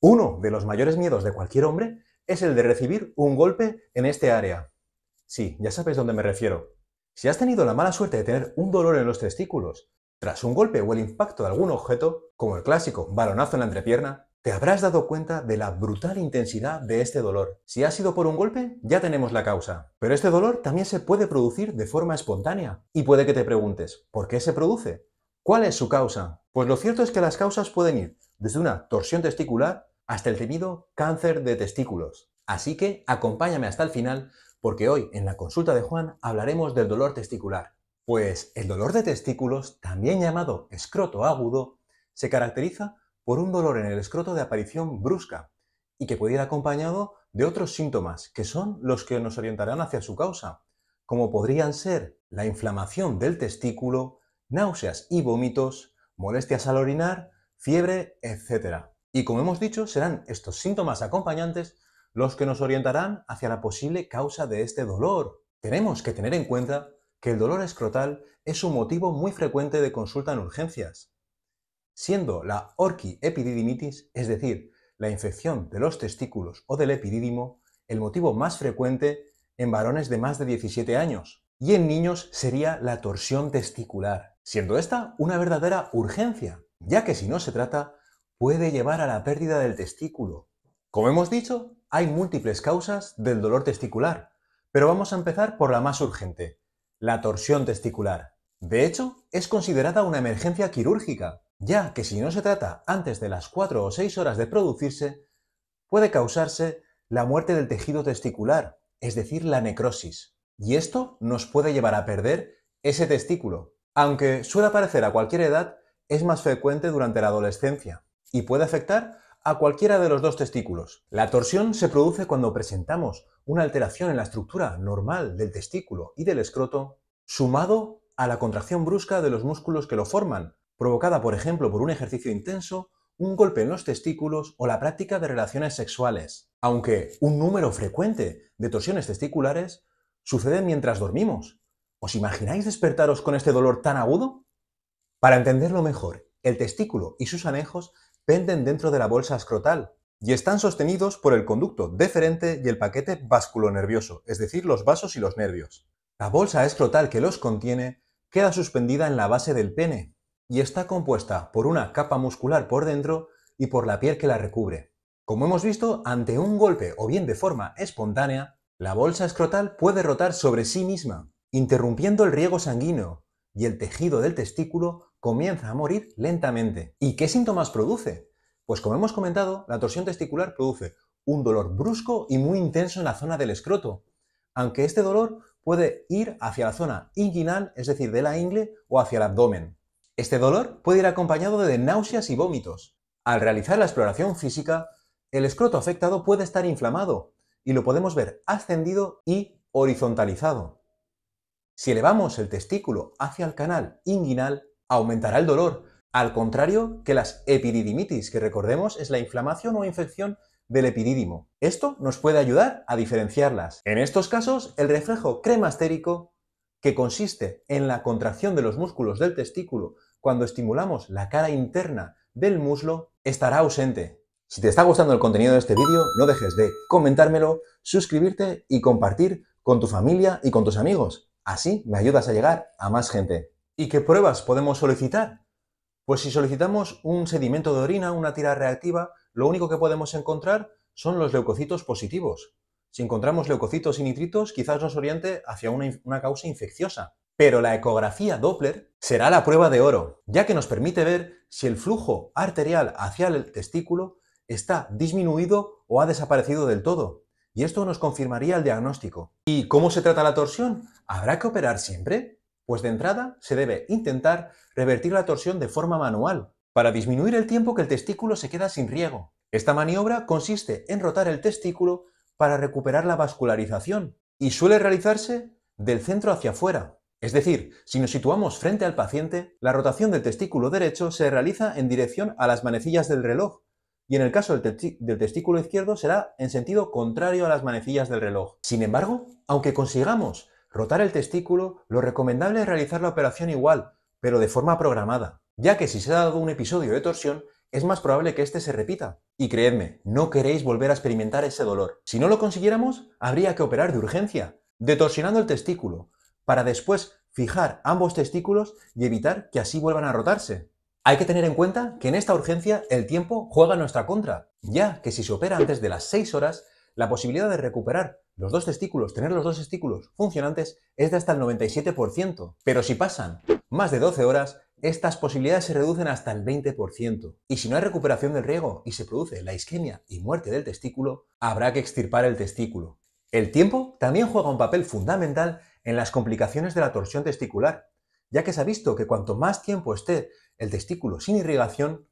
Uno de los mayores miedos de cualquier hombre es el de recibir un golpe en este área. Sí, ya sabes dónde me refiero. Si has tenido la mala suerte de tener un dolor en los testículos tras un golpe o el impacto de algún objeto, como el clásico balonazo en la entrepierna, te habrás dado cuenta de la brutal intensidad de este dolor. Si ha sido por un golpe, ya tenemos la causa. Pero este dolor también se puede producir de forma espontánea. Y puede que te preguntes, ¿por qué se produce? ¿Cuál es su causa? Pues lo cierto es que las causas pueden ir desde una torsión testicular hasta el temido cáncer de testículos. Así que acompáñame hasta el final porque hoy en la consulta de Juan hablaremos del dolor testicular. Pues el dolor de testículos, también llamado escroto agudo, se caracteriza por un dolor en el escroto de aparición brusca y que puede ir acompañado de otros síntomas que son los que nos orientarán hacia su causa, como podrían ser la inflamación del testículo, náuseas y vómitos, molestias al orinar, fiebre, etc. Y como hemos dicho, serán estos síntomas acompañantes los que nos orientarán hacia la posible causa de este dolor. Tenemos que tener en cuenta que el dolor escrotal es un motivo muy frecuente de consulta en urgencias, siendo la orquiepididimitis, es decir, la infección de los testículos o del epidídimo, el motivo más frecuente en varones de más de 17 años, y en niños sería la torsión testicular, siendo esta una verdadera urgencia, ya que si no se trata, puede llevar a la pérdida del testículo. Como hemos dicho, hay múltiples causas del dolor testicular, pero vamos a empezar por la más urgente, la torsión testicular. De hecho, es considerada una emergencia quirúrgica, ya que si no se trata antes de las 4 o 6 horas de producirse, puede causarse la muerte del tejido testicular, es decir, la necrosis. Y esto nos puede llevar a perder ese testículo. Aunque suele aparecer a cualquier edad, es más frecuente durante la adolescencia y puede afectar a cualquiera de los dos testículos. La torsión se produce cuando presentamos una alteración en la estructura normal del testículo y del escroto, sumado a la contracción brusca de los músculos que lo forman, provocada por ejemplo por un ejercicio intenso, un golpe en los testículos o la práctica de relaciones sexuales. Aunque un número frecuente de torsiones testiculares sucede mientras dormimos. ¿Os imagináis despertaros con este dolor tan agudo? Para entenderlo mejor, el testículo y sus anejos penden dentro de la bolsa escrotal y están sostenidos por el conducto deferente y el paquete nervioso, es decir, los vasos y los nervios. La bolsa escrotal que los contiene queda suspendida en la base del pene y está compuesta por una capa muscular por dentro y por la piel que la recubre. Como hemos visto, ante un golpe o bien de forma espontánea, la bolsa escrotal puede rotar sobre sí misma, interrumpiendo el riego sanguíneo y el tejido del testículo comienza a morir lentamente. ¿Y qué síntomas produce? Pues como hemos comentado, la torsión testicular produce un dolor brusco y muy intenso en la zona del escroto, aunque este dolor puede ir hacia la zona inguinal, es decir, de la ingle o hacia el abdomen. Este dolor puede ir acompañado de náuseas y vómitos. Al realizar la exploración física, el escroto afectado puede estar inflamado y lo podemos ver ascendido y horizontalizado. Si elevamos el testículo hacia el canal inguinal, aumentará el dolor, al contrario que las epididimitis, que recordemos es la inflamación o infección del epidídimo. Esto nos puede ayudar a diferenciarlas. En estos casos, el reflejo cremastérico, que consiste en la contracción de los músculos del testículo cuando estimulamos la cara interna del muslo, estará ausente. Si te está gustando el contenido de este vídeo, no dejes de comentármelo, suscribirte y compartir con tu familia y con tus amigos. Así me ayudas a llegar a más gente. ¿Y qué pruebas podemos solicitar? Pues si solicitamos un sedimento de orina, una tira reactiva, lo único que podemos encontrar son los leucocitos positivos. Si encontramos leucocitos y nitritos, quizás nos oriente hacia una, causa infecciosa. Pero la ecografía Doppler será la prueba de oro, ya que nos permite ver si el flujo arterial hacia el testículo está disminuido o ha desaparecido del todo. Y esto nos confirmaría el diagnóstico. ¿Y cómo se trata la torsión? ¿Habrá que operar siempre? Pues de entrada se debe intentar revertir la torsión de forma manual, para disminuir el tiempo que el testículo se queda sin riego. Esta maniobra consiste en rotar el testículo para recuperar la vascularización y suele realizarse del centro hacia afuera. Es decir, si nos situamos frente al paciente, la rotación del testículo derecho se realiza en dirección a las manecillas del reloj y en el caso del, testículo izquierdo será en sentido contrario a las manecillas del reloj. Sin embargo, aunque consigamos rotar el testículo, lo recomendable es realizar la operación igual, pero de forma programada, ya que si se ha dado un episodio de torsión, es más probable que este se repita. Y creedme, no queréis volver a experimentar ese dolor. Si no lo consiguiéramos, habría que operar de urgencia, detorsionando el testículo, para después fijar ambos testículos y evitar que así vuelvan a rotarse. Hay que tener en cuenta que en esta urgencia el tiempo juega en nuestra contra, ya que si se opera antes de las 6 horas, la posibilidad de recuperar los dos testículos, tener los dos testículos funcionantes, es de hasta el 97%. Pero si pasan más de 12 horas, estas posibilidades se reducen hasta el 20%. Y si no hay recuperación del riego y se produce la isquemia y muerte del testículo, habrá que extirpar el testículo. El tiempo también juega un papel fundamental en las complicaciones de la torsión testicular, ya que se ha visto que cuanto más tiempo esté el testículo sin irrigación,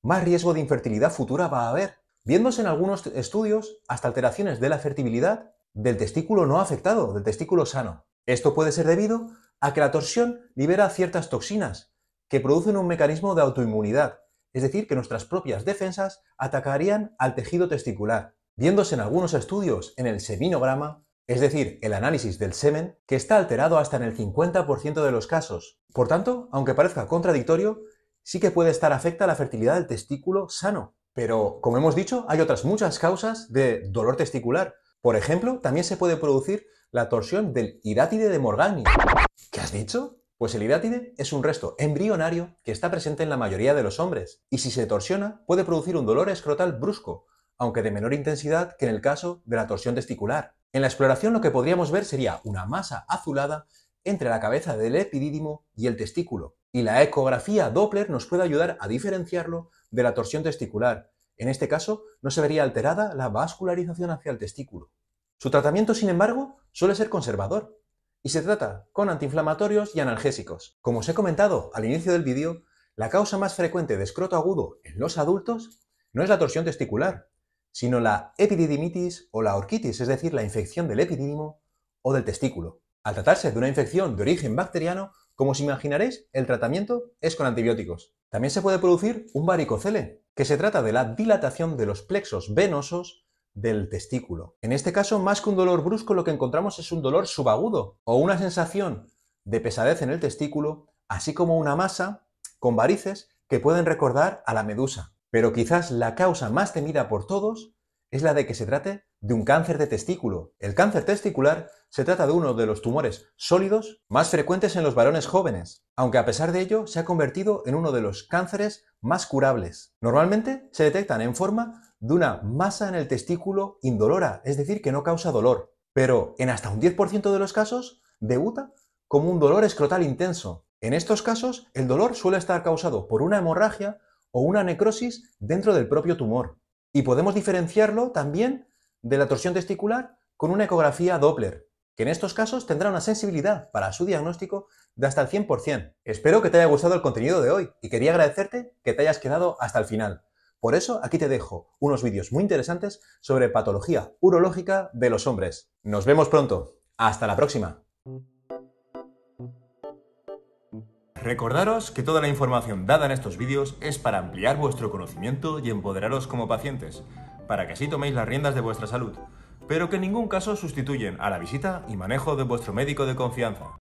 más riesgo de infertilidad futura va a haber viéndose en algunos estudios hasta alteraciones de la fertilidad del testículo no afectado, del testículo sano. Esto puede ser debido a que la torsión libera ciertas toxinas que producen un mecanismo de autoinmunidad, es decir, que nuestras propias defensas atacarían al tejido testicular, viéndose en algunos estudios en el seminograma, es decir, el análisis del semen, que está alterado hasta en el 50% de los casos. Por tanto, aunque parezca contradictorio, sí que puede estar afecta la fertilidad del testículo sano, pero, como hemos dicho, hay otras muchas causas de dolor testicular. Por ejemplo, también se puede producir la torsión del hidátide de Morgagni. ¿Qué has dicho? Pues el hidátide es un resto embrionario que está presente en la mayoría de los hombres, y si se torsiona puede producir un dolor escrotal brusco, aunque de menor intensidad que en el caso de la torsión testicular. En la exploración lo que podríamos ver sería una masa azulada entre la cabeza del epidídimo y el testículo, y la ecografía Doppler nos puede ayudar a diferenciarlo de la torsión testicular. En este caso, no se vería alterada la vascularización hacia el testículo. Su tratamiento, sin embargo, suele ser conservador y se trata con antiinflamatorios y analgésicos. Como os he comentado al inicio del vídeo, la causa más frecuente de escroto agudo en los adultos no es la torsión testicular, sino la epididimitis o la orquitis, es decir, la infección del epididimo o del testículo. Al tratarse de una infección de origen bacteriano, como os imaginaréis, el tratamiento es con antibióticos. También se puede producir un varicocele, que se trata de la dilatación de los plexos venosos del testículo. En este caso, más que un dolor brusco, lo que encontramos es un dolor subagudo o una sensación de pesadez en el testículo, así como una masa con varices que pueden recordar a la medusa. Pero quizás la causa más temida por todos es la de que se trate de un cáncer de testículo. El cáncer testicular se trata de uno de los tumores sólidos más frecuentes en los varones jóvenes, aunque a pesar de ello se ha convertido en uno de los cánceres más curables. Normalmente se detectan en forma de una masa en el testículo indolora, es decir, que no causa dolor, pero en hasta un 10% de los casos debuta como un dolor escrotal intenso. En estos casos, el dolor suele estar causado por una hemorragia o una necrosis dentro del propio tumor. Y podemos diferenciarlo también de la torsión testicular con una ecografía Doppler, que en estos casos tendrá una sensibilidad para su diagnóstico de hasta el 100%. Espero que te haya gustado el contenido de hoy y quería agradecerte que te hayas quedado hasta el final. Por eso aquí te dejo unos vídeos muy interesantes sobre patología urológica de los hombres. Nos vemos pronto. Hasta la próxima. Recordaros que toda la información dada en estos vídeos es para ampliar vuestro conocimiento y empoderaros como pacientes para que así toméis las riendas de vuestra salud, pero que en ningún caso sustituyen a la visita y manejo de vuestro médico de confianza.